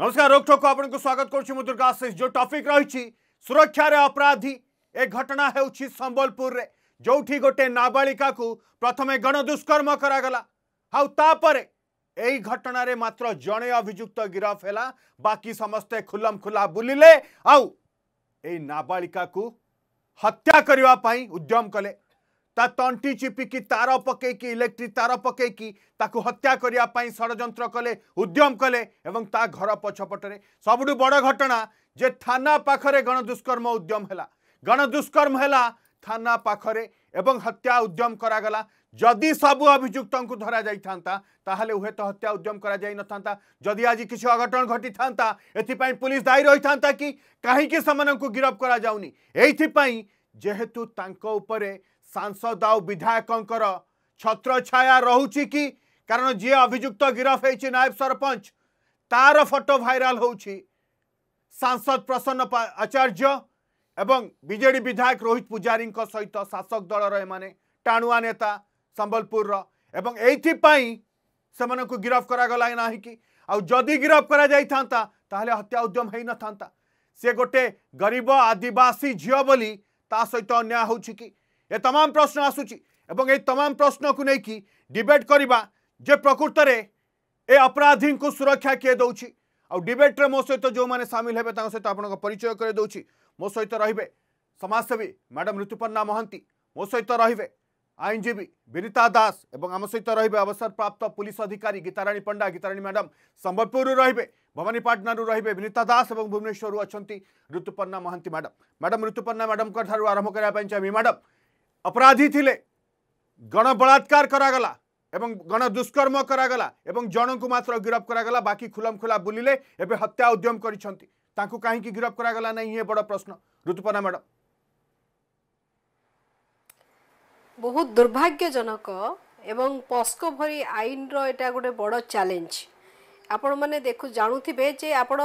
नमस्कार रोकठोक आपण को स्वागत कर दुर्गा आशीष जो टॉपिक रही सुरक्षार अपराधी ए घटना होबलपुर जो गोटे नाबालिका को प्रथम गणदुष्कर्म करा हाउतापर घटना घटन मात्र जड़े अभिजुक्त गिरफ्ला बाकी समस्ते खुलम खुला बुलिले आउ नाबालिका को हत्या करने उद्यम कले ତା ତଣ୍ଟି ଚିପିକି ତାର ପକେଇକି ଇଲେକ୍ଟ୍ରି ତାର ପକେଇକି ତାକୁ ହତ୍ୟା କରିବା ପାଇଁ ଷଡ଼ଯନ୍ତ୍ର କଲେ ଉଦ୍ୟମ କଲେ ଏବଂ ତା ଘର ପଛପଟରେ ସବୁଠୁ ବଡ଼ ଘଟଣା ଯେ ଥାନା ପାଖରେ ଗଣଦୁଷ୍କର୍ମ ଉଦ୍ୟମ ହେଲା ଗଣଦୁଷ୍କର୍ମ ହେଲା ଥାନା ପାଖରେ ଏବଂ ହତ୍ୟା ଉଦ୍ୟମ କରାଗଲା ଯଦି ସବୁ ଅଭିଯୁକ୍ତଙ୍କୁ ଧରାଯାଇଥାନ୍ତା ତାହେଲେ ହୁଏତ ହତ୍ୟା ଉଦ୍ୟମ କରାଯାଇନଥାନ୍ତା ଯଦି ଆଜି କିଛି ଅଘଟଣ ଘଟିଥାନ୍ତା ଏଥିପାଇଁ ପୁଲିସ ଦାୟୀ ରହିଥାନ୍ତା କି କାହିଁକି ସେମାନଙ୍କୁ ଗିରଫ କରାଯାଉନି ଏଇଥିପାଇଁ ଯେହେତୁ ତାଙ୍କ ଉପରେ सांसद आ विधायक छत्र छाय रोच कि कारण जी अभुक्त गिरफ होती नायब सरपंच तार फटो भाइराल सांसद प्रसन्न आचार्य एवं विजेडी विधायक रोहित पूजारी सहित शासक दल टाणुआ नेता संबलपुर से गिरफ करना कि आदि गिरफ कर हत्या उद्यम हो न था सी गोटे गरीब आदिवासी झील बोली सहित अन्याय हो ଏ ତମାମ ପ୍ରଶ୍ନ ଆସୁଛି ଏବଂ ଏହି ତମାମ ପ୍ରଶ୍ନକୁ ନେଇକି ଡିବେଟ୍ କରିବା ଯେ ପ୍ରକୃତରେ ଏ ଅପରାଧୀଙ୍କୁ ସୁରକ୍ଷା କିଏ ଦେଉଛି ଆଉ ଡିବେଟ୍ରେ ମୋ ସହିତ ଯେଉଁମାନେ ସାମିଲ ହେବେ ତାଙ୍କ ସହିତ ଆପଣଙ୍କ ପରିଚୟ କରିଦେଉଛି ମୋ ସହିତ ରହିବେ ସମାଜସେବୀ ମ୍ୟାଡ଼ାମ୍ ଋତୁପର୍ଣ୍ଣା ମହାନ୍ତି ମୋ ସହିତ ରହିବେ ଆଇନଜୀବୀ ବିନିତା ଦାସ ଏବଂ ଆମ ସହିତ ରହିବେ ଅବସରପ୍ରାପ୍ତ ପୁଲିସ ଅଧିକାରୀ ଗୀତାରାଣୀ ପଣ୍ଡା ଗୀତାରାଣୀ ମ୍ୟାଡ଼ାମ୍ ସମ୍ବଲପୁରରୁ ରହିବେ ଭବାନୀପାଟଣାରୁ ରହିବେ ବିନିତା ଦାସ ଏବଂ ଭୁବନେଶ୍ୱରରୁ ଅଛନ୍ତି ଋତୁପର୍ଣ୍ଣା ମହାନ୍ତି ମ୍ୟାଡ଼ାମ୍ ମ୍ୟାଡ଼ାମ୍ ଋତୁପର୍ଣ୍ଣା ମ୍ୟାଡ଼ାମ୍ଙ୍କ ଠାରୁ ଆରମ୍ଭ କରିବା ପାଇଁ ଚାହିଁବି ମ୍ୟାଡ଼ାମ୍ অপরাধী লে গণবলাৎকার করাগলা এবং গণ গণদুষ্কর্ম করাগলা এবং জনক মাত্র গিরফ করাগলা বাকি খুলম খোলা বুলিলে এবে হত্যা উদ্যম করছেন তাঁকু কাহিকি গিরফ করাগলা না ইয়ে বড় প্রশ্ন ঋতুপর্ণা ম্যাডাম বহু দুর্ভাগ্যজনক ବହୁତ ଦୁର୍ଭାଗ୍ୟଜନକ ଏବଂ ପସ୍କୋ এটা গোটে বড় চ্যালেঞ্জ আপন মানে দেখু ଦେଖୁ যে ଯେ ଆପଣ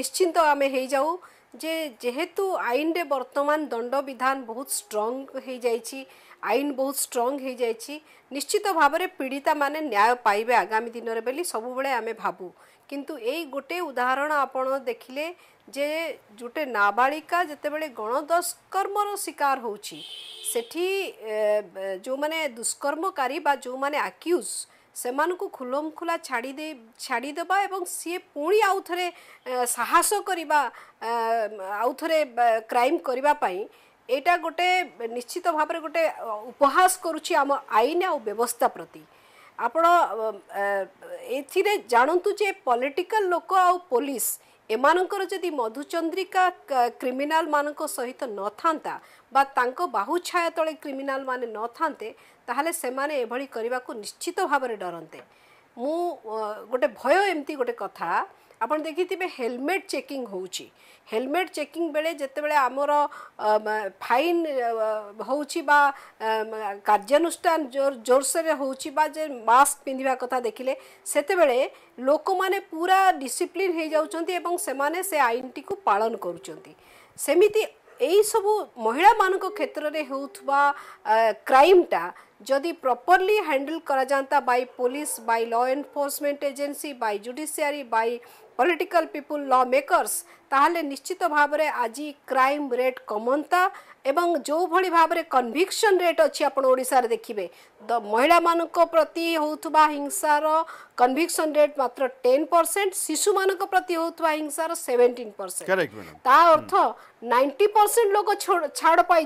নিশ্চিন্ত আমি হয়ে যাও যে যেহেতু আইনরে বর্তমান দণ্ডবিধান বহুত স্ট্রং হয়ে যাইছি আইন বহুত স্ট্রং হয়ে যাইছি নিশ্চিত ভাবে পীড়িতা মানে ন্যায় পাইবে আগামী দিনের বলে সবুলে আমি ভাবু কিন্তু এই গোটে উদাহরণ আপনার দেখলে যে গোটে নাবাড়িকা যেতবে গণদুষ্কর্মর শিকার হচ্ছে সেটি যে দুষ্কর্মকারী বা যে আকিউজ ସେମାନଙ୍କୁ ଖୁଲମଖୁଲା ଛାଡ଼ି ଦେଇ ଛାଡ଼ିଦେବା ଏବଂ ସିଏ ପୁଣି ଆଉ ଥରେ ସାହସ କରିବା ଆଉ ଥରେ କ୍ରାଇମ୍ କରିବା ପାଇଁ ଏଇଟା ଗୋଟେ ନିଶ୍ଚିତ ଭାବରେ ଗୋଟେ ଉପହାସ କରୁଛି ଆମ ଆଇନ ଆଉ ବ୍ୟବସ୍ଥା ପ୍ରତି ଆପଣ ଏଥିରେ ଜାଣନ୍ତୁ ଯେ ପଲିଟିକାଲ ଲୋକ ଆଉ ପୋଲିସ ଏମାନଙ୍କର ଯଦି ମଧୁଚନ୍ଦ୍ରିକା କ୍ରିମିନାଲ ମାନଙ୍କ ସହିତ ନଥାନ୍ତା ବା ତାଙ୍କ ବାହୁଛାୟା ତଳେ କ୍ରିମିନାଲ ମାନେ ନଥାନ୍ତେ ତାହେଲେ ସେମାନେ ଏଭଳି କରିବାକୁ ନିଶ୍ଚିତ ଭାବରେ ଡରନ୍ତେ ମୁଁ ଗୋଟେ ଭୟ ଏମିତି ଗୋଟେ କଥା ଆପଣ ଦେଖିଥିବେ ହେଲମେଟ୍ ଚେକିଂ ହେଉଛି ହେଲମେଟ୍ ଚେକିଂ ବେଳେ ଯେତେବେଳେ ଆମର ଫାଇନ୍ ହେଉଛି ବା କାର୍ଯ୍ୟାନୁଷ୍ଠାନ ଜୋରସୋରରେ ହେଉଛି ବା ଯେ ମାସ୍କ ପିନ୍ଧିବା କଥା ଦେଖିଲେ ସେତେବେଳେ ଲୋକମାନେ ପୁରା ଡିସିପ୍ଲିନ୍ ହୋଇଯାଉଛନ୍ତି ଏବଂ ସେମାନେ ସେ ଆଇନଟିକୁ ପାଳନ କରୁଛନ୍ତି ସେମିତି यू महिला मान क्षेत्र में हो टा जदि प्रपरली हैंडल करा जाता by police by law enforcement agency by judiciary by political people law makers निश्चित भाव आज क्राइम रेट कमता एवं जो भाई भाव में कनभिक्शन रेट अच्छी आपशार देखिए द महिला मान प्रति होता हिंसार कनभिक्शन रेट मात्र टेन परसेंट शिशु मान प्रति होता हिंसार सेवेन्टीन परसेंट अर्थ नाइंटी परसेंट लोक छाड़ पाई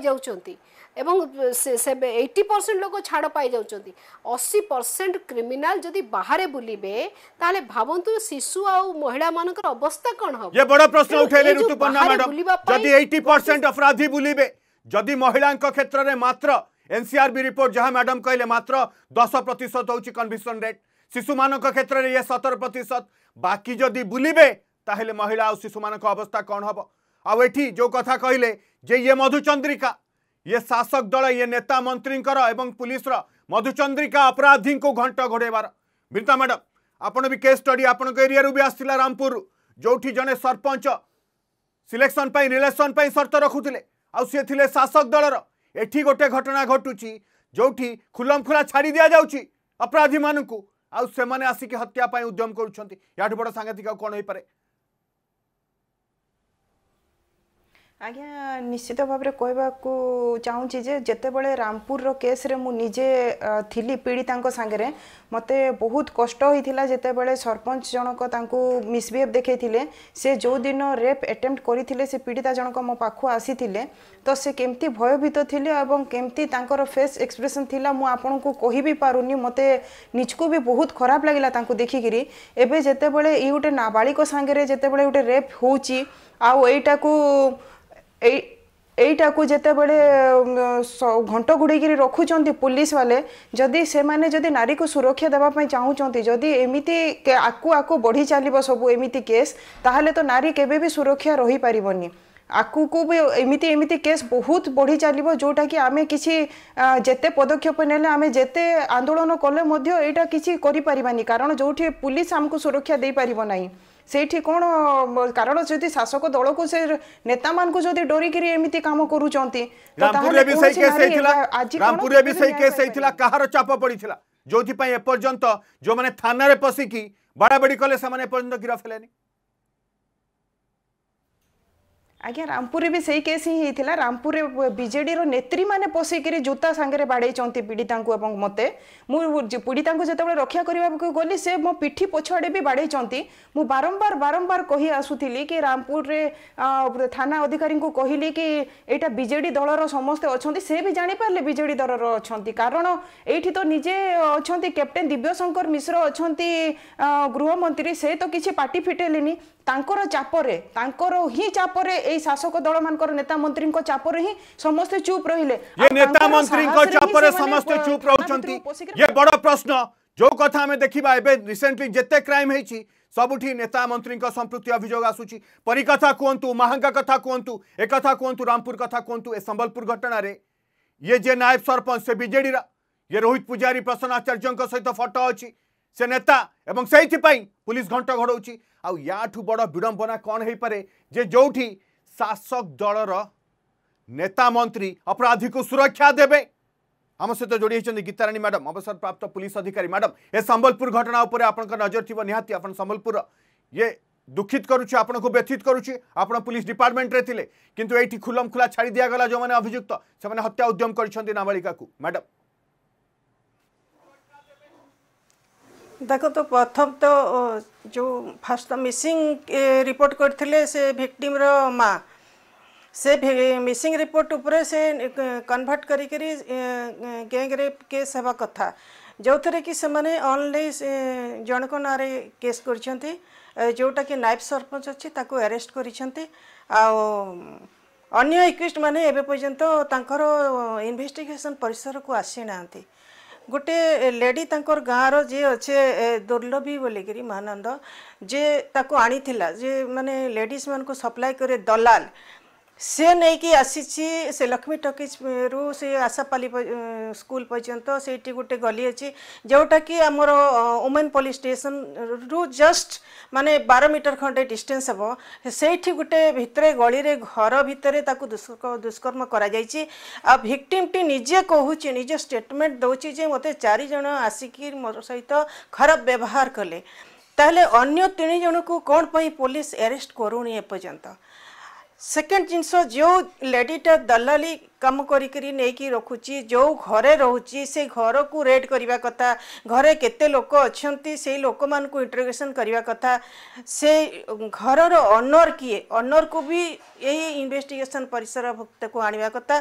एवं एट्टी परसेंट लोक छाड़ पाई अशी परसेंट क्रिमिनाल जदि बाहर बुलबे ताले भावंत शिशु आ महिला मानकर अवस्था कौन हम बड़ा प्रश्न तो उठेले ऋतुपर्णा जदि महिला क्षेत्र में मात्र एनसीआरबी रिपोर्ट जहाँ मैडम कहले मात्र दस प्रतिशत हूँ रेट शिशु मान क्षेत्र में ये सतर प्रतिशत बाकी जदि बुलवे ताहले महिला और शिशु मान अवस्था कौन हम आउ जो कथा कहले जे ये मधुचंद्रिका ये शासक दल ये नेता मंत्री पुलिस मधुचंद्रिका अपराधी को घंट घोड़ेबार बिंता मैडम आपण भी केस स्टडी आपण एरिया भी आसला रामपुर जो जड़े सरपंच सिलेक्शन रिलेक्शन सर्त रखुले आए शासक दलर एटी गोटे घटना घटुची खुलम खुला छाड़ी दि जाऊँगी अपराधी मानू आउ हत्या उद्यम करुँच बड़ सांघातिक कौन हो पाए ଆଜ୍ଞା ନିଶ୍ଚିତ ଭାବରେ କହିବାକୁ ଚାହୁଁଛି ଯେ ଯେତେବେଳେ ରାମପୁରର କେସ୍ରେ ମୁଁ ନିଜେ ଥିଲି ପୀଡ଼ିତାଙ୍କ ସାଙ୍ଗରେ ମୋତେ ବହୁତ କଷ୍ଟ ହୋଇଥିଲା ଯେତେବେଳେ ସରପଞ୍ଚ ଜଣକ ତାଙ୍କୁ ମିସବିହେଭ୍ ଦେଖେଇଥିଲେ ସେ ଯେଉଁଦିନ ରେପ୍ ଆଟେମ୍ପ୍ଟ କରିଥିଲେ ସେ ପୀଡ଼ିତା ଜଣକ ମୋ ପାଖକୁ ଆସିଥିଲେ ତ ସେ କେମିତି ଭୟଭୀତ ଥିଲେ ଏବଂ କେମିତି ତାଙ୍କର ଫେସ୍ ଏକ୍ସପ୍ରେସନ୍ ଥିଲା ମୁଁ ଆପଣଙ୍କୁ କହିବି ପାରୁନି ମୋତେ ନିଜକୁ ବି ବହୁତ ଖରାପ ଲାଗିଲା ତାଙ୍କୁ ଦେଖିକିରି ଏବେ ଯେତେବେଳେ ଇଏ ଗୋଟେ ନାବାଳିକ ସାଙ୍ଗରେ ଯେତେବେଳେ ଗୋଟେ ରେପ୍ ହେଉଛି ଆଉ ଏଇଟାକୁ ଏଇ ଏଇଟାକୁ ଯେତେବେଳେ ଘଣ୍ଟ ଘୁଡ଼େଇକିରି ରଖୁଛନ୍ତି ପୋଲିସ ବାଲେ ଯଦି ସେମାନେ ଯଦି ନାରୀକୁ ସୁରକ୍ଷା ଦେବା ପାଇଁ ଚାହୁଁଛନ୍ତି ଯଦି ଏମିତି ଆକୁ ଆକୁ ବଢ଼ି ଚାଲିବ ସବୁ ଏମିତି କେସ୍ ତାହେଲେ ତ ନାରୀ କେବେ ବି ସୁରକ୍ଷା ରହିପାରିବନି ଆଗକୁ ବି ଏମିତି ଏମିତି କେସ୍ ବହୁତ ବଢ଼ି ଚାଲିବ ଯେଉଁଟାକି ଆମେ କିଛି ଯେତେ ପଦକ୍ଷେପ ନେଲେ ଆମେ ଯେତେ ଆନ୍ଦୋଳନ କଲେ ମଧ୍ୟ ଏଇଟା କିଛି କରିପାରିବାନି କାରଣ ଯେଉଁଠି ପୁଲିସ ଆମକୁ ସୁରକ୍ଷା ଦେଇପାରିବ ନାହିଁ ସେଇଠି କ'ଣ କାରଣ ଯଦି ଶାସକ ଦଳକୁ ସେ ନେତାମାନଙ୍କୁ ଯଦି ଡରିକିରି ଏମିତି କାମ କରୁଛନ୍ତି ରାମପୁରରେ ବି ସେଇ କେସ୍ ହେଇଥିଲା କାହାର ଚାପ ପଡ଼ିଥିଲା ଯେଉଁଥିପାଇଁ ଏପର୍ଯ୍ୟନ୍ତ ଯୋଉମାନେ ଥାନାରେ ପଶିକି ବାଡ଼ାବାଡ଼ି କଲେ ସେମାନେ ଏପର୍ଯ୍ୟନ୍ତ ଗିରଫ ହେଲେନି ଆଜ୍ଞା ରାମପୁରରେ ବି ସେଇ କେସ୍ ହିଁ ହେଇଥିଲା ରାମପୁରରେ ବିଜେଡ଼ିର ନେତ୍ରୀମାନେ ପଶିକିରି ଜୋତା ସାଙ୍ଗରେ ବାଡ଼େଇଛନ୍ତି ପୀଡ଼ିତାଙ୍କୁ ଏବଂ ମୋତେ ମୁଁ ପୀଡ଼ିତାଙ୍କୁ ଯେତେବେଳେ ରକ୍ଷା କରିବାକୁ ଗଲି ସେ ମୋ ପିଠି ପଛଆଡ଼େ ବି ବାଡ଼େଇଛନ୍ତି ମୁଁ ବାରମ୍ବାର ବାରମ୍ବାର କହି ଆସୁଥିଲି କି ରାମପୁରରେ ଥାନା ଅଧିକାରୀଙ୍କୁ କହିଲି କି ଏଇଟା ବିଜେଡ଼ି ଦଳର ସମସ୍ତେ ଅଛନ୍ତି ସେ ବି ଜାଣିପାରିଲେ ବିଜେଡ଼ି ଦଳର ଅଛନ୍ତି କାରଣ ଏଇଠି ତ ନିଜେ ଅଛନ୍ତି କ୍ୟାପ୍ଟେନ୍ ଦିବ୍ୟଶଙ୍କର ମିଶ୍ର ଅଛନ୍ତି ଗୃହମନ୍ତ୍ରୀ ସେ ତ କିଛି ପାଟି ଫିଟେଇଲେନି ତାଙ୍କର ଚାପରେ ତାଙ୍କର ହିଁ ଚାପରେ शासक दल मान नेता मंत्री মন্ত্রীঙ্ক চাপরে समस्त चुप रही चुप रही बड़ प्रश्न जो कथा देखा रिसेंटली जिते क्राइम होती सबुठ नेता मंत्री संप्रति अभोग आसूँ परी कहतु महांगा कथ कहतु एक कहतु रामपुर कथ कहतु ए संबलपुर घटन ये जे नायब सरपंच से विजेड ये रोहित पूजारी प्रसन्न आचार्य सहित फटो अच्छी से नेता एवं से पुलिस घंट घड़ौची आठ बड़ विडंबना कौन हो पाए जे जो शासक दलर नेता मंत्री अपराधी को सुरक्षा देवे आम सहित तो जोड़ी होती गीताराणी मैडम अवसरप्राप्त पुलिस अधिकारी मैडम ए संबलपुर घटना उपर आप नजर थी निहाती आप संबलपुर ये दुखित करुच्छे आपन को व्यथित करुच्छे आप पुलिस डिपार्टमेंट्रे थे कि खुलम खुला छाड़ दिगला जो मैंने अभुक्त से हत्या उद्यम करा को मैडम देखो तो प्रथम तो जो फास्ट मिसिंग रिपोर्ट करते से माँ से मिसिंग रिपोर्ट उपरे से कन्वर्ट कर गैंग रेप केस हवा कथा जो थे कि से ऑनली जनक ना केस कर जोटा कि नायब सरपंच अच्छी अरेस्ट कर अन्य इक्विस्ट मैंने एवं पर्यंत इनभेस्टिगेसन परिसर को आसी ना ଗୋଟେ ଲେଡ଼ି ତାଙ୍କର ଗାଁର ଯିଏ ଅଛେ ଦୁର୍ଲଭୀ ବୋଲିକିରି ମହାନନ୍ଦ ଯେ ତାକୁ ଆଣିଥିଲା ଯେ ମାନେ ଲେଡ଼ିଜ୍ମାନଙ୍କୁ ସପ୍ଲାଏ କରେ ଦଲାଲ সে নেইকি আসিছি সে লক্ষ্মী টকিজরু সে আশাপালি স্কুল পর্যন্ত সেইটি গোটে গলি আছে যেটা কি আমার ওমেন পুলিশ স্টেশন রু জস্ট মানে বার মিটর খণ্ডে ডিষ্টান্স হব সেইটি গোটে ভিতরে গলিরে ঘর ভিতরে তাকে দুষ্কর্ম করা যাইছি আর ভিকটিমটি নিজে কহুছি নিজ স্টেটমেন্ট দৌছি যে মতো চারিজন আসিকি মো সহিত খারাপ ব্যবহার কলে তাহলে অন্য তিনজনকু কোণ পাই পুলিশ আরেস্ট করুনি এপর্যন্ত সেকেন্ড জিনিস যে লেডিটা দলালি কাম করি নেই রখুচি যে ঘরে রহুছি সেই ঘরকু রেড করা কথা ঘরে কেতে লোক অনেক সেই লোক মানুষ ইন্ট্রোগেসন করা কথা সে ঘরর অনর কি অনর কু বি এই ইনভেস্টিগেসন পরিসরভুক্ত আনবা কথা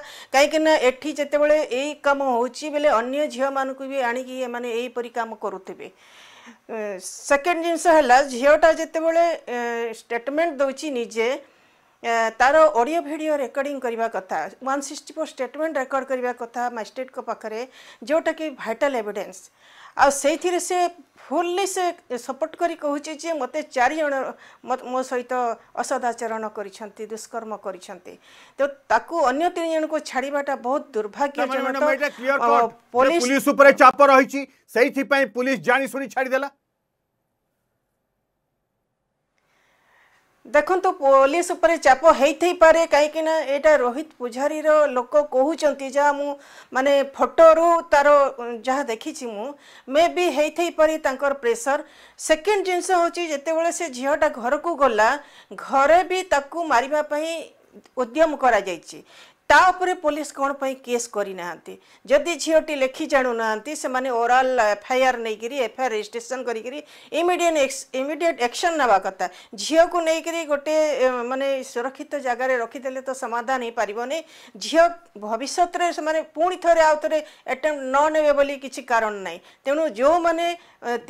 কিনা এটি যেতবে এই কাম হচ্ছে বেলে অন্য ঝিও মানুষ বি আনিকি এমানে এইপরি কাম করুবে সেকেন্ড জিনিস হল ঝিওটা যেতবে স্টেটমেন্ট দৌছি নিজে ତାର ଅଡ଼ିଓ ଭିଡ଼ିଓ ରେକର୍ଡ଼ିଂ କରିବା କଥା one sixty four statement record କରିବା କଥା ମାଜିଷ୍ଟ୍ରେଟ୍ଙ୍କ ପାଖରେ ଯେଉଁଟାକି ଭାଇଟାଲ୍ ଏଭିଡେନ୍ସ ଆଉ ସେଇଥିରେ ସେ ଫୁଲ୍ଲି ସେ ସପୋର୍ଟ କରି କହୁଛି ଯେ ମୋତେ ଚାରିଜଣ ମୋ ସହିତ ଅସଦାଚରଣ କରିଛନ୍ତି ଦୁଷ୍କର୍ମ କରିଛନ୍ତି ତ ତାକୁ ଅନ୍ୟ ତିନି ଜଣଙ୍କୁ ଛାଡ଼ିବାଟା ବହୁତ ଦୁର୍ଭାଗ୍ୟଜନକ ପୋଲିସ ଉପରେ ଚାପ ରହିଛି ସେଇଥିପାଇଁ ପୁଲିସ ଜାଣିଶୁଣି ଛାଡ଼ିଦେଲା ଦେଖନ୍ତୁ ପୋଲିସ ଉପରେ ଚାପ ହେଇଥାଇପାରେ କାହିଁକିନା ଏଇଟା ରୋହିତ ପୂଜାରୀର ଲୋକ କହୁଛନ୍ତି ଯାହା ମୁଁ ମାନେ ଫଟୋରୁ ତାର ଯାହା ଦେଖିଛି ମୁଁ ମେ ବି ହେଇଥାଇପାରେ ତାଙ୍କର ପ୍ରେସର ସେକେଣ୍ଡ ଜିନିଷ ହେଉଛି ଯେତେବେଳେ ସେ ଝିଅଟା ଘରକୁ ଗଲା ଘରେ ବି ତାକୁ ମାରିବା ପାଇଁ ଉଦ୍ୟମ କରାଯାଇଛି तापर पुलिस कौन पर केस करना जदि झीटी लेखि जाणुना से ओराल एफआईआर नहीं एफआईआर रेजिट्रेसन कर इमिडिएट एक्शन ना कथा झील को लेकर गोटे मानने सुरक्षित जगार रखीदे तो समाधान हो पारनि झील भविष्य से पुणी थे आउ थे एटेम्प्ट नने किसी कारण ना तेणु जो मैंने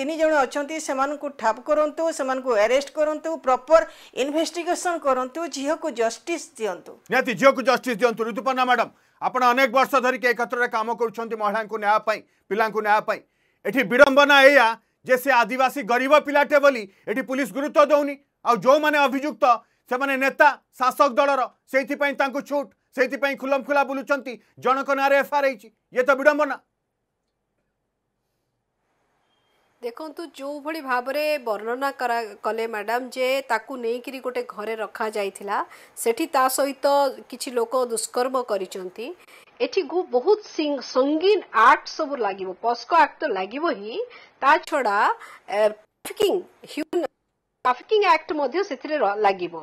तीन जन अच्छा से ठाप करूँ से आरेस्ट करूँ प्रपर इनभेस्टिगेसन करूँ झील को जस्टिस दिंतु झील को जस्टिस दिंतु ऋतुपर्णा मैडम आपड़ अनेक वर्ष धरिक एकत्र काम कर महिला न्यायपाई पिलायपाई एटी विड़म्बना या जे से आदिवासी गरीब पिलाटे बोली पुलिस गुरुत्व दौनी आ जो मैंने अभुक्त से मैंने नेता शासक दलर से छुट से खुलमखुला बुलूं जनक ना एफआईआर हो तो विड़म्बना ଦେଖନ୍ତୁ ଯେଉଁଭଳି ଭାବରେ ବର୍ଣ୍ଣନା କରା କଲେ ମ୍ୟାଡ଼ାମ୍ ଯେ ତାକୁ ନେଇକିରି ଗୋଟେ ଘରେ ରଖାଯାଇଥିଲା ସେଠି ତା ସହିତ କିଛି ଲୋକ ଦୁଷ୍କର୍ମ କରିଛନ୍ତି ଏଠି ବହୁତ ସଙ୍ଗୀନ ଆକ୍ଟ ସବୁ ଲାଗିବ ପସ୍କୋ ଆକ୍ଟ ତ ଲାଗିବ ହିଁ ତା ଛଡ଼ା ହ୍ୟୁମାନ ଟ୍ରାଫିକିଂ ଆକ୍ଟ ମଧ୍ୟ ସେଥିରେ ଲାଗିବ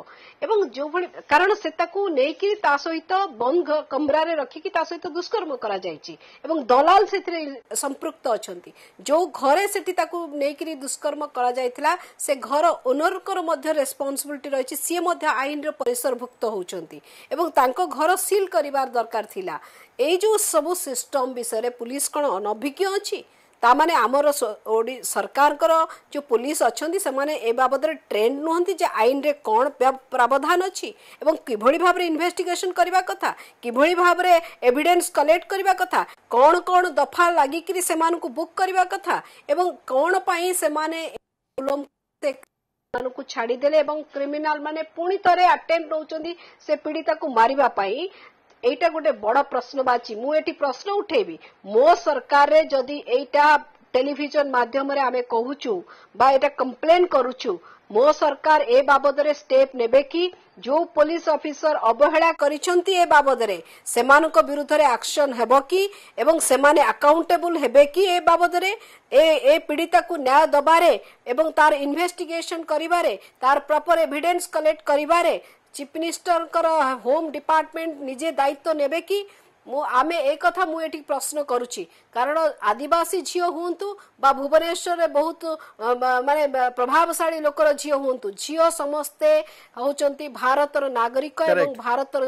ଏବଂ ଯେଉଁଭଳି କାରଣ ସେ ତାକୁ ନେଇକି ତା ସହିତ ବନ୍ଦ କମରାରେ ରଖିକି ତା ସହିତ ଦୁଷ୍କର୍ମ କରାଯାଇଛି ଏବଂ ଦଲାଲ ସେଥିରେ ସମ୍ପୃକ୍ତ ଅଛନ୍ତି ଯୋଉ ଘରେ ସେଠି ତାକୁ ନେଇକିରି ଦୁଷ୍କର୍ମ କରାଯାଇଥିଲା ସେ ଘର ଓନରଙ୍କର ମଧ୍ୟ ରେସ୍ପନ୍ସିବିଲିଟି ରହିଛି ସିଏ ମଧ୍ୟ ଆଇନର ପରିସରଭୁକ୍ତ ହେଉଛନ୍ତି ଏବଂ ତାଙ୍କ ଘର ସିଲ୍ କରିବାର ଦରକାର ଥିଲା ଏଇ ଯୋଉ ସବୁ ସିଷ୍ଟମ ବିଷୟରେ ପୁଲିସ କ'ଣ ଅନଭିଜ୍ଞ ଅଛି ତାମାନେ ଆମର ସରକାରଙ୍କର ଯେଉଁ ପୋଲିସ ଅଛନ୍ତି ସେମାନେ ଏ ବାବଦରେ ଟ୍ରେଣ୍ଡ ନୁହନ୍ତି ଯେ ଆଇନରେ କ'ଣ ପ୍ରାବଧାନ ଅଛି ଏବଂ କିଭଳି ଭାବରେ ଇନଭେଷ୍ଟିଗେସନ୍ କରିବା କଥା କିଭଳି ଭାବରେ ଏଭିଡେନ୍ସ କଲେକ୍ଟ କରିବା କଥା କ'ଣ କ'ଣ ଦଫା ଲାଗିକିରି ସେମାନଙ୍କୁ ବୁକ୍ କରିବା କଥା ଏବଂ କ'ଣ ପାଇଁ ସେମାନେ ସେମାନଙ୍କୁ ଛାଡ଼ିଦେଲେ ଏବଂ କ୍ରିମିନାଲ ମାନେ ପୁଣି ଥରେ ଆଟେମ୍ପ୍ଟ ନେଉଛନ୍ତି ସେ ପୀଡ଼ିତାକୁ ମାରିବା ପାଇଁ ଏଇଟା ଗୋଟେ ବଡ ପ୍ରଶ୍ନବାଚୀ ମୁଁ ଏଠି ପ୍ରଶ୍ନ ଉଠେଇବି ମୋ ସରକାରରେ ଯଦି ଏଇଟା ଟେଲିଭିଜନ ମାଧ୍ୟମରେ ଆମେ କହୁଛୁ ବା ଏଇଟା କମ୍ପ୍ଲେନ୍ କରୁଛୁ ମୋ ସରକାର ଏ ବାବଦରେ ଷ୍ଟେପ୍ ନେବେ କି ଯୋଉ ପୋଲିସ ଅଫିସର ଅବହେଳା କରିଛନ୍ତି ଏ ବାବଦରେ ସେମାନଙ୍କ ବିରୁଦ୍ଧରେ ଆକ୍ସନ ହେବ କି ଏବଂ ସେମାନେ ଆକାଉଣ୍ଟେବୁଲ ହେବେ କି ଏ ବାବଦରେ ଏ ଏ ପୀଡ଼ିତାକୁ ନ୍ୟାୟ ଦେବାରେ ଏବଂ ତାର ଇନଭେଷ୍ଟିଗେସନ କରିବାରେ ତାର ପ୍ରପର ଏଭିଡେନ୍ସ କଲେକ୍ଟ କରିବାରେ চিফ মিনিষ্টরকর হোম ডিপার্টমেন্ট নিজে দায়িত্ব নেবে কি ମୁଁ ଆମେ ଏ କଥା ମୁଁ ଏଠି ପ୍ରଶ୍ନ କରୁଛି କାରଣ ଆଦିବାସୀ ଝିଅ ହୁଅନ୍ତୁ ବା ଭୁବନେଶ୍ୱରରେ ବହୁତ ମାନେ ପ୍ରଭାବଶାଳୀ ଲୋକର ଝିଅ ହୁଅନ୍ତୁ ଝିଅ ସମସ୍ତେ ହଉଛନ୍ତି ଭାରତର ନାଗରିକ ଏବଂ ଭାରତର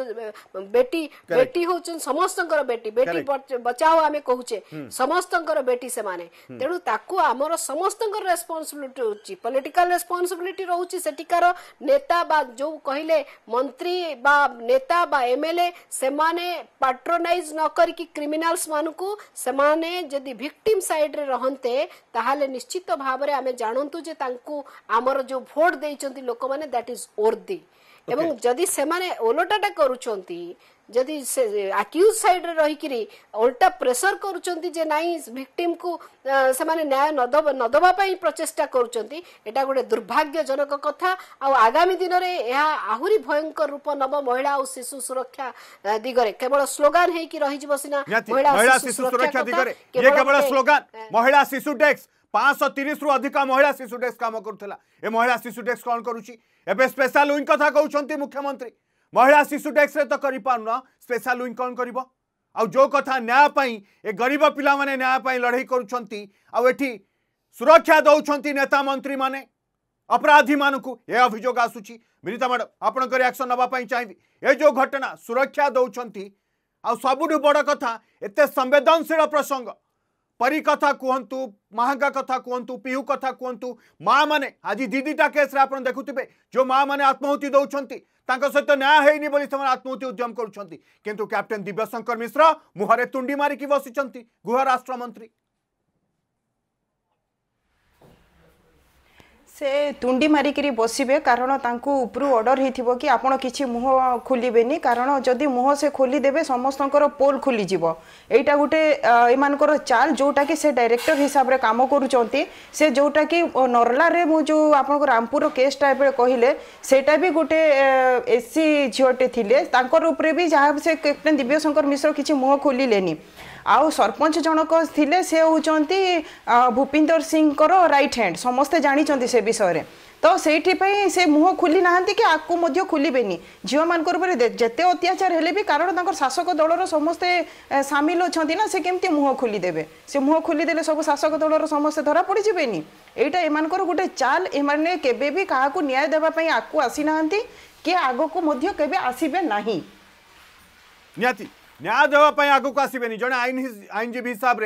ବେଟି ବେଟି ହଉଛନ୍ତି ସମସ୍ତଙ୍କର ବେଟି ବେଟି ବଚାଓ ଆମେ କହୁଛେ ସମସ୍ତଙ୍କର ବେଟି ସେମାନେ ତେଣୁ ତାକୁ ଆମର ସମସ୍ତଙ୍କର ରେସ୍ପନ୍ସିବିଲିଟି ରହୁଛି ପଲିଟିକାଲ ରେସ୍ପନ୍ସିବିଲିଟି ରହୁଛି ସେଠିକାର ନେତା ବା ଯୋଉ କହିଲେ ମନ୍ତ୍ରୀ ବା ନେତା ବା ଏମଏଲଏ ସେମାନେ ପାଟ୍ରୋନ କ୍ରିମିନାଲାଇଜ୍ ନ କରିକି କ୍ରିମିନାଲ୍ସମାନଙ୍କୁ ସେମାନେ ଯଦି ଭିକ୍ଟିମ୍ ସାଇଡ୍ରେ ରହନ୍ତେ ତାହେଲେ ନିଶ୍ଚିତ ଭାବରେ ଆମେ ଜାଣନ୍ତୁ ଯେ ତାଙ୍କୁ ଆମର ଯେଉଁ ଭୋଟ ଦେଇଛନ୍ତି ଲୋକମାନେ ଦ୍ୟାଟ୍ ଇଜ୍ ଓର୍ଦି ଏବଂ ଯଦି ସେମାନେ ଓଲଟାଟା କରୁଛନ୍ତି ଯଦି ସେ ଆକ୍ୟୁଜ୍ ସାଇଡ୍ରେ ରହିକିରି ଓଲଟା ପ୍ରେସର କରୁଛନ୍ତି ଯେ ନାଇଁ ଭିକ୍ଟିମ୍କୁ ସେମାନେ ନ୍ୟାୟ ନଦେବା ପାଇଁ ପ୍ରଚେଷ୍ଟା କରୁଛନ୍ତି ଏଇଟା ଗୋଟେ ଦୁର୍ଭାଗ୍ୟଜନକ କଥା ଆଉ ଆଗାମୀ ଦିନରେ ଏହା ଆହୁରି ଭୟଙ୍କର ରୂପ ନେବ ମହିଳା ଆଉ ଶିଶୁ ସୁରକ୍ଷା ଦିଗରେ କେବଳ ସ୍ଲୋଗାନ ହେଇକି ରହିଯିବ ସିନା ମହିଳା ଶିଶୁ ସୁରକ୍ଷା ଦିଗରେ କେବଳ ସ୍ଲୋଗାନ ମହିଳା ଶିଶୁ ଡେସ୍କ ପାଞ୍ଚଶହ ତିରିଶରୁ ଅଧିକ ମହିଳା ଶିଶୁ ଡେସ୍କ କାମ କରୁଥିଲା ଏ ମହିଳା ଶିଶୁ শিশু କଣ କରୁଛି ଏବେ এবে স্পেশাল କଥା କହୁଛନ୍ତି ମୁଖ୍ୟମନ୍ତ୍ରୀ महिला शिशु डेक्स तो कर स्पेशल विंग कौन कर जो कथा न्यायपाई ये गरीब पाने न्यायपाई लड़े कर सुरक्षा दौंती नेता मंत्री मैंने अपराधी मानक ये अभोग आसूरी मिलता मैडम आप एक्शन नापी चाहिए ये जो घटना सुरक्षा दौंती आबुठ बड़ कथा एत संवेदनशील प्रसंग परिकथा कहतु महांगा कथा कहतु पिहू कथा कहतु माँ मैंने आज दीदीटा केस्रे आप देखु जो माँ मैंने आत्माहुति दौरान सहित न्याय होनी से आत्महत्य उद्यम करुँच कैप्टेन दिव्यशंकर मिश्र मुहर तुंडी मारिकी बसी गृह राष्ट्रमंत्री ସେ ତୁଣ୍ଡି ମାରିକିରି ବସିବେ କାରଣ ତାଙ୍କୁ ଉପରୁ ଅର୍ଡ଼ର ହେଇଥିବ କି ଆପଣ କିଛି ମୁହଁ ଖୋଲିବେନି କାରଣ ଯଦି ମୁହଁ ସେ ଖୋଲିଦେବେ ସମସ୍ତଙ୍କର ପୋଲ୍ ଖୋଲିଯିବ ଏଇଟା ଗୋଟେ ଏମାନଙ୍କର ଚାଲ ଯେଉଁଟାକି ସେ ଡାଇରେକ୍ଟର ହିସାବରେ କାମ କରୁଛନ୍ତି ସେ ଯେଉଁଟାକି ନର୍ଲାରେ ମୁଁ ଯେଉଁ ଆପଣଙ୍କ ରାମପୁରର କେସ୍ଟା ଏବେ କହିଲେ ସେଇଟା ବି ଗୋଟେ ଏସ୍ ସି ଝିଅଟେ ଥିଲେ ତାଙ୍କର ଉପରେ ବି ଯାହା ସେ କ୍ୟାପ୍ଟେନ୍ ଦିବ୍ୟଶଙ୍କର ମିଶ୍ର କିଛି ମୁହଁ ଖୋଲିଲେନି আউ সরপঞ্চ জনক লে সে হচ্ছেন ভূপিন্দর সিংকর রাইট হ্যাণ্ড সমস্তে জাঁচান সে বিষয়ে তো সেইপাই সে মুহ খোলি না কি আকু মধ্যে খোলবে ঝিও মান উপরে যেতে অত্যাচার হলে বি কারণ তাঁর শাসক দলর সমস্তে সামিল অনেক না সে কেমতি মুহ খোলি দেবে সে মুহ খোলি দেলে সব শাসক দলর সমস্তে ধরা পড়িযে এইটা এমানকর গোটে চাল এমানে কেবে বি কাহকু ন্যায় দেওয়া আকু আসি না কি আগকু মধ্যে কেবে আসবে না নিহতি न्याय देवाई आगक आसबे जड़े आईन आईनजीवी हिसाब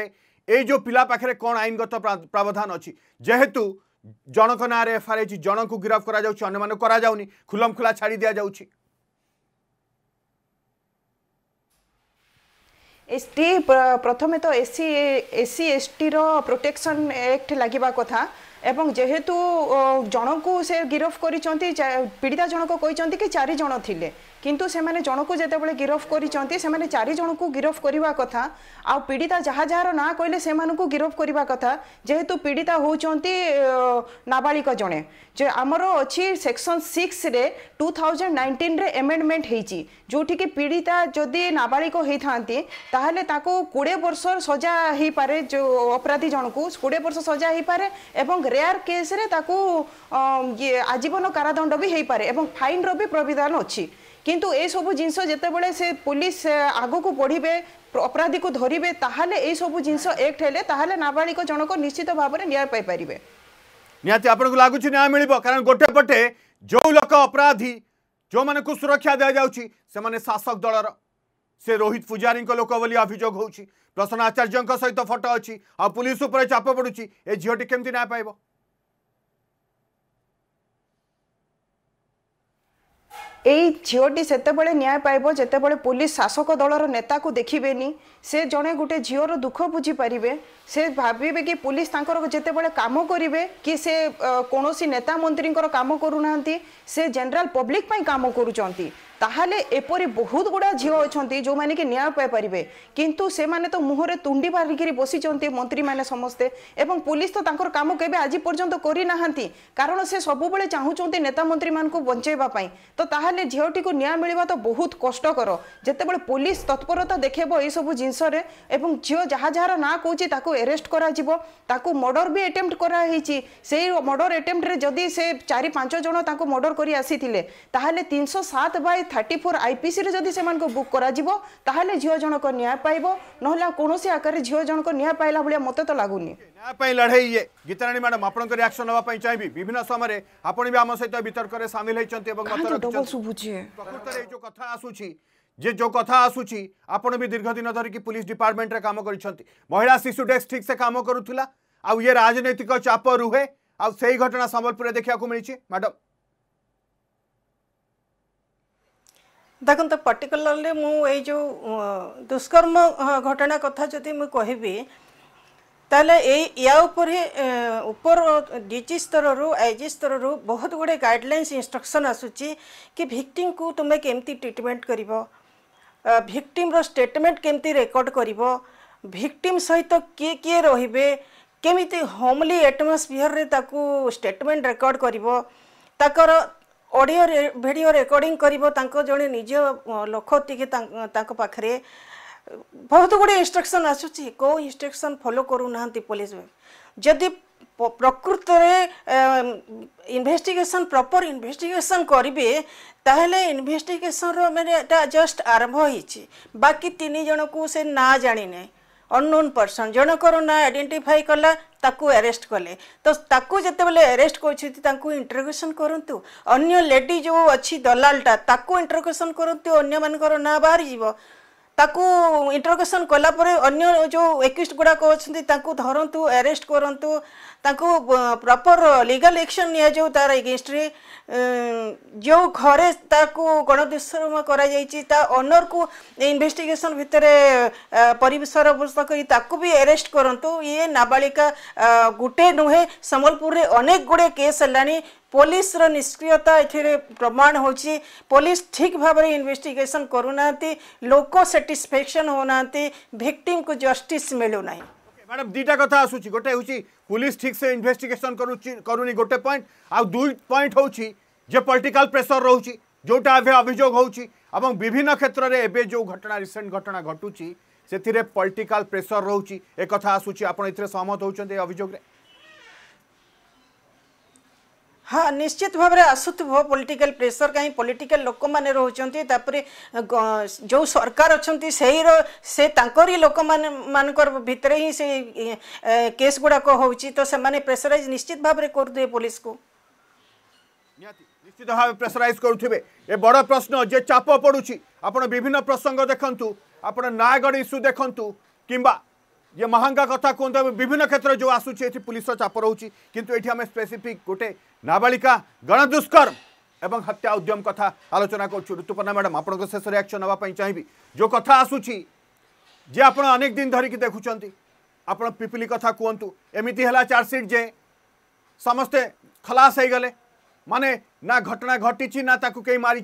से यो पिला पाखे कौन आईनगत प्रावधान अच्छी जेहेतु जनक ना एफआईआर हो जन को गिरफ कर खुलम खुला छाड़ दि जाऊँगी এসটি প্রথমে তো এসি এসি এসটির প্রোটেকশন একট লাগবা কথা এবং যেহেতু জনকু সে গিরফ করেছেন পীড়িতা জনক কিন্তু কি চারিজন লে କିନ୍ତୁ ସେମାନେ ଜଣକୁ ଯେତେବେଳେ ଗିରଫ କରିଛନ୍ତି ସେମାନେ ଚାରି ଜଣକୁ ଗିରଫ କରିବା କଥା ଆଉ ପୀଡ଼ିତା ଯାହା ଯାହାର ନାଁ କହିଲେ ସେମାନଙ୍କୁ ଗିରଫ କରିବା କଥା ଯେହେତୁ ପୀଡ଼ିତା ହେଉଛନ୍ତି ନାବାଳିକ ଜଣେ ଯେ ଆମର ଅଛି ସେକ୍ସନ୍ ସିକ୍ସରେ ଟୁ ଥାଉଜେଣ୍ଡ ନାଇଣ୍ଟିନ୍ରେ ଏମେଣ୍ଡମେଣ୍ଟ ହେଇଛି ଯେଉଁଠିକି ପୀଡ଼ିତା ଯଦି ନାବାଳିକ ହେଇଥାନ୍ତି ତାହେଲେ ତାକୁ କୋଡ଼ିଏ ବର୍ଷ ସଜା ହେଇପାରେ ଯେଉଁ ଅପରାଧୀ ଜଣକୁ କୋଡ଼ିଏ ବର୍ଷ ସଜା ହେଇପାରେ ଏବଂ ରେୟାର କେସ୍ରେ ତାକୁ ଆଜୀବନ କାରାଦଣ୍ଡ ବି ହେଇପାରେ ଏବଂ ଫାଇନ୍ର ବି ପ୍ରାବିଧାନ ଅଛି किंतु ये सब जिन जितेबले से पुलिस आग को बढ़े अपराधी को धरवे यू जिन एक्ट हेल्ले नाबालिक जनक निश्चित भाव में न्याय पाई निहत आप लगुच न्याय मिल कारण गोटे पटे जो लोक अपराधी जो मान को सुरक्षा दि जाने शासक दल से रोहित पूजारी लोक बोली अभोग हो प्रसन्न आचार्यों सहित फटो अच्छी आ पुलिस चाप पड़ी ए झीटी केमती न्याय पाइबा এই ঝিওটি সেতবে ন্যায় পাইব যেতবে পুলিশ শাসক দলর নেতা দেখবেনি সে জনে গোটে ঝিওর দুঃখ বুঝিপারে সে ভাববে কি পুলিশ তাঁর যেতবে কাম করবে কি সে কোণী নেতা মন্ত্রীঙ্কর কাম করু না সে জেনারেল পব্লিক পাই কাম করুচার ତାହେଲେ ଏପରି ବହୁତ ଗୁଡ଼ାଏ ଝିଅ ଅଛନ୍ତି ଯେଉଁମାନେ କି ନ୍ୟାୟ ପାଇପାରିବେ କିନ୍ତୁ ସେମାନେ ତ ମୁହଁରେ ତୁଣ୍ଡି ମାରିକିରି ବସିଛନ୍ତି ମନ୍ତ୍ରୀମାନେ ସମସ୍ତେ ଏବଂ ପୁଲିସ ତ ତାଙ୍କର କାମ କେବେ ଆଜି ପର୍ଯ୍ୟନ୍ତ କରିନାହାନ୍ତି କାରଣ ସେ ସବୁବେଳେ ଚାହୁଁଛନ୍ତି ନେତା ମନ୍ତ୍ରୀମାନଙ୍କୁ ବଞ୍ଚାଇବା ପାଇଁ ତ ତାହେଲେ ଝିଅଟିକୁ ନ୍ୟାୟ ମିଳିବା ତ ବହୁତ କଷ୍ଟକର ଯେତେବେଳେ ପୁଲିସ ତତ୍ପରତା ଦେଖେଇବ ଏଇସବୁ ଜିନିଷରେ ଏବଂ ଝିଅ ଯାହା ଯାହାର ନାଁ କହୁଛି ତାକୁ ଏରେଷ୍ଟ କରାଯିବ ତାକୁ ମର୍ଡର ବି ଆଟେମ୍ପ୍ଟ କରାହେଇଛି ସେଇ ମର୍ଡର ଆଟେମ୍ପ୍ଟରେ ଯଦି ସେ ଚାରି ପାଞ୍ଚ ଜଣ ତାଙ୍କୁ ମର୍ଡର କରି ଆସିଥିଲେ ତାହେଲେ ତିନିଶହ ସାତ ବାଇ থার্টি ফোর আইপিসিরে যদি সে বুক করা তাহলে ঝিও জনক ন্যায় পাইব নহলে কোণী আকারে ঝিও জনক ন্যায় পাইলা ভাবে মতো তো লাগুনি ন্যায় লড়াই ইয়ে গীতারাণী ম্যাডাম আপনার রিয়াকশন নেওয়া চাইবি বিভিন্ন সময় আপনি বি আমার সহ বিতর্কের সামিল হয়েছেন এবং প্রকৃতরে এই যে কথা আসুছি যে যে কথা আসুচি আপনার বি দীর্ঘদিন ধরিকি পুলিশ ডিপার্টমেন্টরে কাম করছেন মহিলা শিশু ডেস্ক ঠিক সে কাম করুলা আউ ইয়ে রাজনৈতিক চাপ রুহে আউ সেই ঘটনা সম্বলপুরে দেখা মিছে ম্যাডাম ଦେଖନ୍ତୁ ପର୍ଟିକୁଲାରଲି ମୁଁ ଏଇ ଯେଉଁ ଦୁଷ୍କର୍ମ ଘଟଣା କଥା ଯଦି ମୁଁ କହିବି ତାହେଲେ ଏଇ ୟା ଉପରେ ଉପର ଡି ଜି ସ୍ତରରୁ ଆଇ ଜି ସ୍ତରରୁ ବହୁତ ଗୁଡ଼ିଏ ଗାଇଡ଼ଲାଇନ୍ସ ଇନଷ୍ଟ୍ରକ୍ସନ୍ ଆସୁଛି କି ଭିକ୍ଟିମ୍କୁ ତୁମେ କେମିତି ଟ୍ରିଟମେଣ୍ଟ କରିବ ଭିକ୍ଟିମ୍ର ଷ୍ଟେଟମେଣ୍ଟ କେମିତି ରେକର୍ଡ଼ କରିବ ଭିକ୍ଟିମ୍ ସହିତ କିଏ କିଏ ରହିବେ କେମିତି ହୋମଲି ଆଟମସ୍ଫିୟରରେ ତାକୁ ଷ୍ଟେଟମେଣ୍ଟ ରେକର୍ଡ଼ କରିବ ତାଙ୍କର অডিও ভিডিও রেকর্ডিং করব তাঁর জনে নিজ লোক টিকি তাঁর পাখে ବହୁତ ଗୁଡ଼ିଏ ଇନଷ୍ଟ୍ରକ୍ସନ୍ ଆସୁଛି କେଉଁ ଇନଷ୍ଟ୍ରକ୍ସନ୍ ଫଲୋ କରୁନାହାନ୍ତି ପୋଲିସ ଯଦି ପ୍ରକୃତରେ ଇନଭେଷ୍ଟିଗେସନ୍ ପ୍ରପର୍ ଇନଭେଷ୍ଟିଗେସନ୍ କରିବେ ତାହେଲେ ଇନଭେଷ୍ଟିଗେସନ୍ର ମାନେ ଏଇଟା ଜଷ୍ଟ ଆରମ୍ଭ ହେଇଛି ବାକି ତିନି ଜଣକୁ ସେ ନାଁ ଜାଣିନାହିଁ ଅନ୍ନୋନ୍ ପର୍ସନ୍ ଜଣଙ୍କର ନାଁ ଆଇଡେଣ୍ଟିଫାଇ କଲା ତାକୁ ଆରେଷ୍ଟ କଲେ ତ ତାକୁ ଯେତେବେଳେ ଆରେଷ୍ଟ କରୁଛନ୍ତି ତାଙ୍କୁ ଇଣ୍ଟରଭ୍ୟୁସନ୍ କରନ୍ତୁ ଅନ୍ୟ ଲେଡ଼ି ଯେଉଁ ଅଛି ଦଲାଲଟା ତାକୁ ଇଣ୍ଟରଭ୍ୟୁସନ୍ କରନ୍ତୁ ଅନ୍ୟମାନଙ୍କର ନାଁ ବାହାରିଯିବ ତାକୁ ଇଣ୍ଟରଭ୍ୟୁସନ୍ କଲା ପରେ ଅନ୍ୟ ଯେଉଁ ଏକ୍ୟୁଷ୍ଟ ଗୁଡ଼ାକ ଅଛନ୍ତି ତାଙ୍କୁ ଧରନ୍ତୁ ଆରେଷ୍ଟ କରନ୍ତୁ प्रपर लीगल एक्शन नियो तार एगेन्स्ट जो घरे गणदुष्कर्म कर ओनर को इन्वेस्टिगेशन भितर परिसरग्रस्त कर भी एरेस्ट करूँ ये नाबालिका गोटे नुहे समबलपुर अनेक गुड़े केस है निष्क्रियता ନିଷ୍କ୍ରିୟତା प्रमाण हो पुलिस ठीक ଠିକ୍ ଭାବରେ करूना लोक सैटिस्फेक्शन होना भिक्टिम को जस्टिस मिलूना ম্যাডাম দুইটা কথা আসুচি গোটে হচ্ছে পুলিশ ঠিকসে ইনভেস্টিগেসন করুনি গোটে পয়েন্ট আউ দুই পয়েন্ট হচ্ছে যে পলিটিকাল প্রেসর রয়েছে যেটা এবে অভিযোগ হচ্ছে এবং বিভিন্ন ক্ষেত্রে এবে যে ঘটনা রিসেন্ট ঘটনা ঘটুচি সেতিরে পলিটিকাল প্রেসর রয়েছে একথা আসুচি আপনার এতে সহমত হচ্ছেন এই অভিযোগে हाँ निश्चित भाव में आसुव पॉलिटिकल प्रेशर कहीं पॉलिटिकल लोक मैंने रोचर जो सरकार अच्छा से ही लोक मान भितर केस गुड़ाक हो तो से प्रेसराइज निश्चित भाव में कर पुलिस को निश्चित भाव प्रेसराइज करेंगे ये बड़ प्रश्न जे चाप पड़ू आप विभिन्न प्रसंग देखु आप इश्यू देखु कि ये महांगा कथ कहते विभिन्न क्षेत्र जो आसूँ पुलिस चाप रोच कितु स्पेसीफिक गोटे नाबालिका दुष्कर्म एवं हत्या उद्यम कथ आलोचना करतुपर्णा मैडम आप शेष रियाक्शन नाप चाहिए जो कथा आसूँ जे आप अनेक दिन धरिकी देखुं आप पिपिली कथा कहतु एमती है चार्जसीट जे समस्ते खलास गले माने ना घटना घटी ना ताको कहीं मारी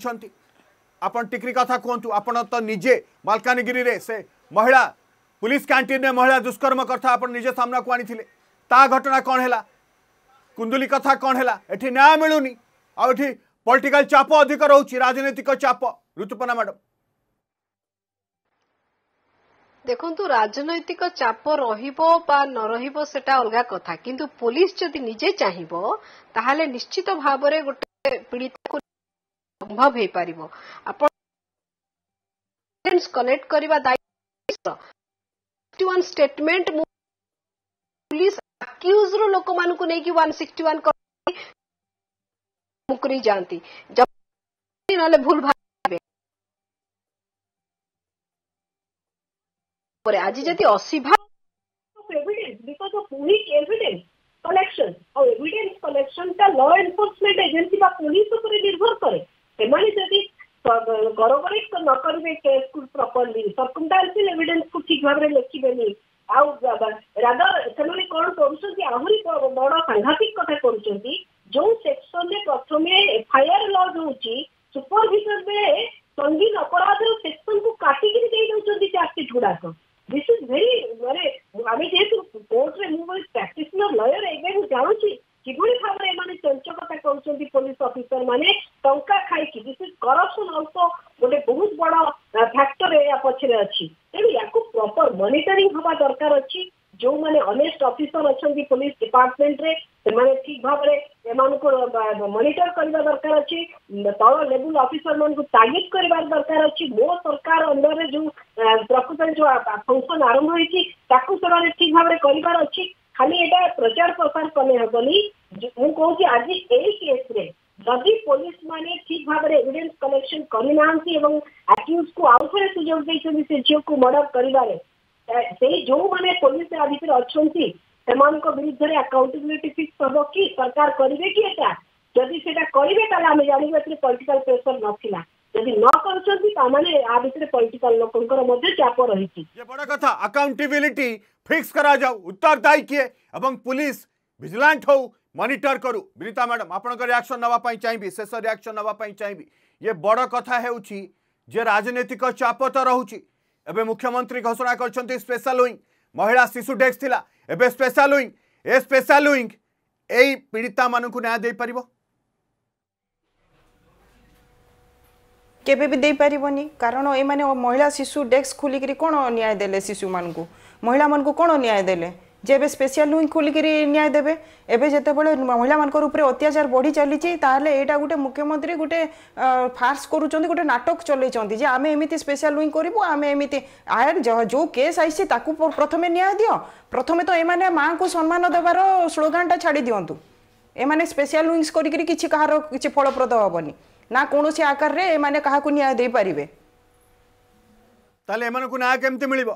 आप टिक्री कथा कहतु आप तो निजे मलकानगि से महिला पुलिस कैंटीन में महिला दुष्कर्म कथ निजे सामना को आनी घटना कौन है କୁନ୍ଦୁଲି କଥା କ'ଣ ହେଲା ଏଠି ନ୍ୟାୟ ମିଳୁନି ଆଉ ଏଠି ପଲିଟିକାଲ ଚାପ ଅଧିକ ରହୁଛି ରାଜନୈତିକ ଚାପ ଋତୁପର୍ଣ୍ଣା ମ୍ୟାଡ଼ାମ୍ ଦେଖନ୍ତୁ ରାଜନୈତିକ ଚାପ ରହିବ ବା ନ ରହିବ ସେଟା ଅଲଗା କଥା କିନ୍ତୁ ପୋଲିସ ଯଦି ନିଜେ ଚାହିଁବ ତାହେଲେ ନିଶ୍ଚିତ ଭାବରେ ଗୋଟେ ପୀଡ଼ିତାକୁ ସମ୍ଭବ ହେଇପାରିବ ଆପଣ କଲେକ୍ଟ କରିବା ଦାୟିତ୍ୱ ଷ୍ଟେଟମେଣ୍ଟ ମୁଁ পুলিশ ଆକ୍ୟୁଜ୍ ରୁ ଲୋକମାନଙ୍କୁ ନେଇକି ୱାନ୍ ସିକ୍ସଟି ୱାନ୍ ମୁକୁରି ଯାଆନ୍ତି ନହେଲେ ଭୁଲ ଭାବେ ଆଜି ଯଦି ଅଶିଭା because of weak evidence collection ଆଉ evidence collection ଟା law enforcement agency ବା police ଉପରେ ନିର୍ଭର କରେ ସେମାନେ ଯଦି corroborate ନ କରିବେ case କୁ properly circumstantial evidence କୁ ଠିକ ଭାବରେ ଲେଖିବେନି ଆଉ ରାଗ ସେମାନେ କଣ କରୁଛନ୍ତି ଆହୁରି ବଡ ସାଂଘାତିକ କଥା କରୁଛନ୍ତି ଯୋଉ ସେକ୍ସନରେ ପ୍ରଥମେ ଏଫଆଇଆର ଲଜ୍ ହଉଛି ସୁପରଭିଜନ ବେଳେ ସଙ୍ଗୀନ ଅପରାଧର ସେକ୍ସନକୁ କାଟିକିରି ଦେଇ ଦଉଛନ୍ତି ଚାର୍ଜସିଟ୍ ଗୁଡାକ ଦିସ୍ ଇଜ ଭେରି ମାନେ ଆମେ ଯେହେତୁ କୋର୍ଟରେ ମୁଁ ଗୋଟେ ପ୍ରାକ୍ଟିସନର ଲୟର ଏବେ ମୁଁ ଜାଣୁଛି କିଭଳି ଭାବରେ ଏମାନେ ଚଞ୍ଚକତା କରୁଛନ୍ତି ପୋଲିସ ଅଫିସର ମାନେ ଟଙ୍କା ଖାଇକି ଦିସ୍ ଇଜ କରପସନ ଅଳ୍ପ ଗୋଟେ ବହୁତ ବଡ ଫ୍ୟାକ୍ଟର ଏହା ପଛରେ ଅଛି मनिटरी हवा दरकार अच्छी जो मैंने अनेस्ट ऑफिसर अच्छा पुलिस डिपार्टमेंट रे ठीक भाव मॉनिटर करवा दरकार अच्छी तल लेवल अफिसर मान को तागिद कर दरकार अच्छी मो सरकार अंडर रे जो प्रकृत जो फंक्शन आरंभ होती से ठीक भाव में करार अच्छी खाली एटा प्रचार प्रसार कले हेबनी मुझे आज यही केस जदि पुलिस माने ठीक भाव में एविडेन्स कलेक्शन करना आक्यूज को आउ थे सुजोग देखते से को मर्डर करें ସେଇ ଯୋଉମାନେ ପୋଲିସ ଭିତରେ ଅଛନ୍ତି ସେମାନଙ୍କ ବିରୁଦ୍ଧରେ ଆକାଉଣ୍ଟେବିଲିଟି ଫିକ୍ସ ହବ କି ସରକାର କରିବେ କି ଏଟା ଯଦି ସେଟା କରିବେ ତାହେଲେ ଆମେ ଜାଣିବୁ ଏଥିରେ ପଲିଟିକାଲ ପ୍ରେସର ନଥିଲା ଯଦି ନ କରୁଛନ୍ତି ତାମାନେ ଆ ଭିତରେ ପଲିଟିକାଲ ଲୋକଙ୍କର ମଧ୍ୟ ଚାପ ରହିଛି ବଡ଼ କଥା ଆକାଉଣ୍ଟେବିଲିଟି ଫିକ୍ସ କରାଯାଉ ଉତ୍ତରଦାୟୀ କିଏ ଏବଂ ପୁଲିସ ଭିଜିଲାଣ୍ଟ ହଉ ମନିଟର କରୁ ବିନିତା ମ୍ୟାଡ଼ାମ୍ ଆପଣଙ୍କ ରିଆକ୍ସନ୍ ନେବା ପାଇଁ ଚାହିଁବି ଶେଷ ରିଆକ୍ସନ୍ ନେବା ପାଇଁ ଚାହିଁବି ଇଏ ବଡ଼ କଥା ହେଉଛି ଯେ ରାଜନୈତିକ ଚାପ ତ ରହୁଛି এবে মুখ্যমন্ত্রী ঘোষণা করছেন স্পেশাল ওয়িং মহিলা শিশু ডেস্ক লা এবে স্পেশাল ওয়িং এ স্পেশাল ওয়িং এই পীড়িতা মানুষ ন্যায় দিয়ে কেবে বি দেইপারিবনি কারণ এমানে মহিলা শিশু ডেস্ক খুলিকি কোণ ন্যায় দেলে শিশু মানুষ মহিলা মানুষ কোণ ন্যায় দেলে যে এবে স্পেশাল হুই খুলিকি ন্যায় দেবে এবে যেতবে মহিলা উপরে অত্যাচার বড়ি চালিছে তাহলে এটা গোটে মুখ্যমন্ত্রী গোটে ফার্স করুছেন গোটে নাটক চলাইছেন যে আমি এমিতি স্পেশাল হুই করবু আমি এমিতি আয়ার যে কেস আইসি তাকে প্রথমে ন্যায় দিও প্রথমে তো এমানে মাঙ্কু সম্মান দেবার স্লোগানটা ছাড়ি দিও এমানে স্পেশাল হুইংস করি কিছু কাহার কিছু ফলপ্রদ হবনি না কৌশি আকারে এমানে কাহাকু ন্যায় দিয়ে পারিবে তাহলে এমানকু ন্যায় কেমতি মিলিব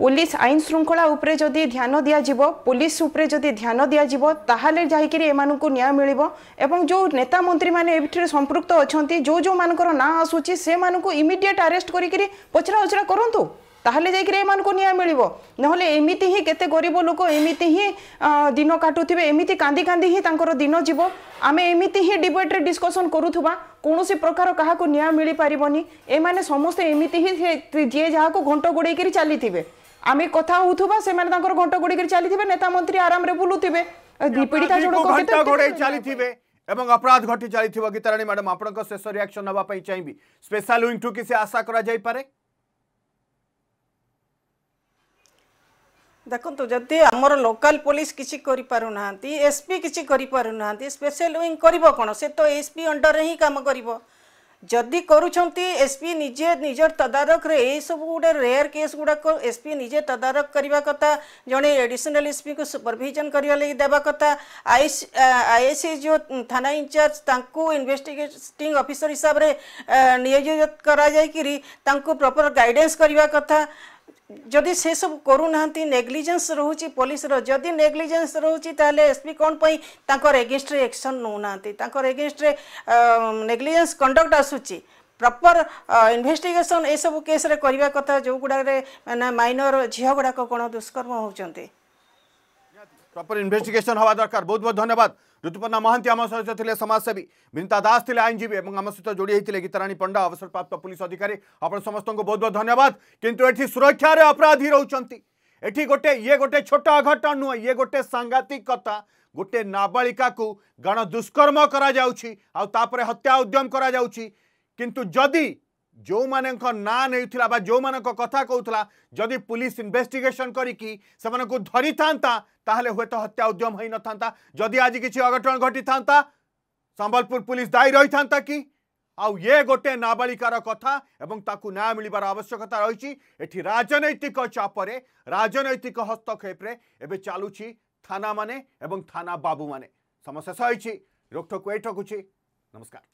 পুলিশ আইন শৃঙ্খলা উপরে যদি ধ্যান দিয়াযিব পুলিশ উপরে যদি ধ্যান দিয়াযিব তাহলে যাইকি এমানকু ন্যায় মিলিব এবং যে নেতা মন্ত্রী মানে এটির সম্পৃক্ত অনেক যে যে মানকর না আসুচি সে মানুষ ইমিডিয়েট আরেস্ট করি পচরা উচরা করতু তাহলে যাই এমানকু ন্যায় মিলিব নহলে এমিতি হি কেতে গরিব লোক এমিতি হি দিন কাটুথিবে এমিতি কান্দি কান্দি হি তাঙ্কর দিন যাব আমি এমিতি হি ডিবেটরে ডিসকসন করুথবা কোণী প্রকার কাহকু ন্যায় মিলি পারিবনি এমানে সমস্তে এমিতি হি যে যাহাকু ঘণ্ট গোড়াইকি চালিথিবে আমি কথা হউଥିବା ସେମାନେ ତାଙ୍କର ଘଣ୍ଟ ଗୋଡ଼ିକରି ଚାଲିଥିବେ ନେତା ମନ୍ତ୍ରୀ ଆରାମରେ ବୁଲୁଥିବେ ପୀଡ଼ିତା ଜଣକ ଘଣ୍ଟ ଗୋଡ଼େଇ ଚାଲିଥିବେ এবং অপরাধ ঘটি চাল গীতারাণী ম্যাডাম আপনার শেষ রিয়াকশন নবা পাই চাইবি স্পেশাল উইং টু কিছু আশা করা যাই পারে দেখন্তু যদি আমার লোকাল পুলিশ কিছু করে পারু না এসপি কিছু করে পারু না স্পেশাল উইং করব কোণ সে তো এসপি অন্ডরে হি কাম করব जदि एसपी निजे निज तदारक रे सब गुट रेयर केस गुड़ाक एसपी निजे तदारख करने कथा जड़े एडिशनल एसपी को सुपरभिजन करने लगे देवा कथा आईसी जो थाना इनचार्ज ताक इनभेस्टिगेटिंग अफिसर हिसाब से नियोजित करपर गाइडेन्स करने कथा ଯଦି ସେସବୁ କରୁନାହାନ୍ତି ନେଗ୍ଲିଜେନ୍ସ ରହୁଛି ପୋଲିସର ଯଦି ନେଗ୍ଲିଜେନ୍ସ ରହୁଛି ତାହେଲେ ଏସ୍ପି କ'ଣ ପାଇଁ ତାଙ୍କର ଏଗେନଷ୍ଟରେ ଏକ୍ସନ୍ ନେଉନାହାନ୍ତି ତାଙ୍କର ଏଗେନଷ୍ଟରେ ନେଗ୍ଲିଜେନ୍ସ କଣ୍ଡକ୍ଟ ଆସୁଛି ପ୍ରପର୍ ଇନଭେଷ୍ଟିଗେସନ୍ ଏସବୁ କେସ୍ରେ କରିବା କଥା ଯେଉଁ ଗୁଡ଼ାରେ ମାନେ ମାଇନର ଝିଅ ଗୁଡ଼ାକ କ'ଣ ଦୁଷ୍କର୍ମ ହେଉଛନ୍ତି प्रपर इन्वेस्टिगेशन हवा दरकार बहुत बहुत धन्यवाद ऋतुपर्णा महांती आम सहित थे समाजसेवी विनीता दास थे आईनजीवी और आम सहित जोड़ी होते गीताराणी पंडा अवसरप्राप्त पुलिस अधिकारी आपन समस्त बहुत बहुत धन्यवाद किंतु ये सुरक्षार अपराधी रोचान गोटे ये गोटे छोट अघट नुह ये गोटे सांघातिक সাংঘাতিক गोटे গোটে को गण दुष्कर्म করা যাଉଛି ଆଉ ତାପରେ ହତ୍ୟା ଉଦ୍ୟମ ଯେଉଁମାନଙ୍କ ନାଁ ନେଉଥିଲା ବା ଯେଉଁମାନଙ୍କ କଥା କହୁଥିଲା ଯଦି ପୁଲିସ ଇନଭେଷ୍ଟିଗେସନ୍ କରିକି ସେମାନଙ୍କୁ ଧରିଥାନ୍ତା ତାହେଲେ ହୁଏତ ହତ୍ୟା ଉଦ୍ୟମ ହୋଇନଥାନ୍ତା ଯଦି ଆଜି କିଛି ଅଘଟଣ ଘଟିଥାନ୍ତା ସମ୍ବଲପୁର ପୁଲିସ ଦାୟୀ ରହିଥାନ୍ତା କି ଆଉ ଇଏ ଗୋଟେ ନାବାଳିକାର କଥା ଏବଂ ତାକୁ ନ୍ୟାୟ ମିଳିବାର ଆବଶ୍ୟକତା ରହିଛି ଏଠି ରାଜନୈତିକ ଚାପରେ ରାଜନୈତିକ ହସ୍ତକ୍ଷେପରେ ଏବେ ଚାଲୁଛି ଥାନାମାନେ ଏବଂ ଥାନା ବାବୁମାନେ ସମସ୍ୟା ହୋଇଛି ରୋକଠୋକ ଏଇ ଠକୁଛି ନମସ୍କାର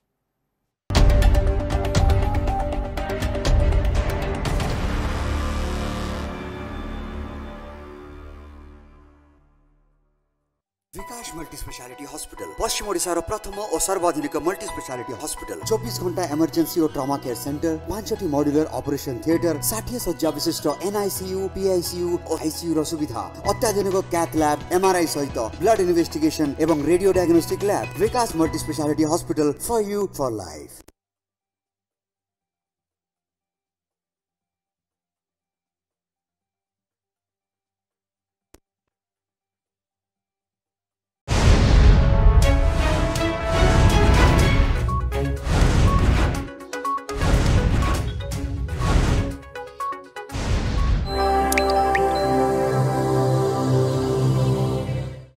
आयुष मल्टी स्पेशालिटी हस्पिटल पश्चिम ओडार प्रथम और सर्वाधुनिक मल्टी स्पेशालिटी हस्पिटल चौबीस घंटा इमर्जेन्सी और ट्रमा केयर सेन्टर पांचटी मडुलर अपरेसन थिएटर साठी शज्या विशिष्ट एनआईसीयू पिआईसीयू और आईसीयू र सुविधा अत्याधुनिक क्याथ ल्याब एमआरआई सहित ब्लड इन्भेस्टिगेसन एवं radio diagnostic lab Vikas multi speciality hospital for you for life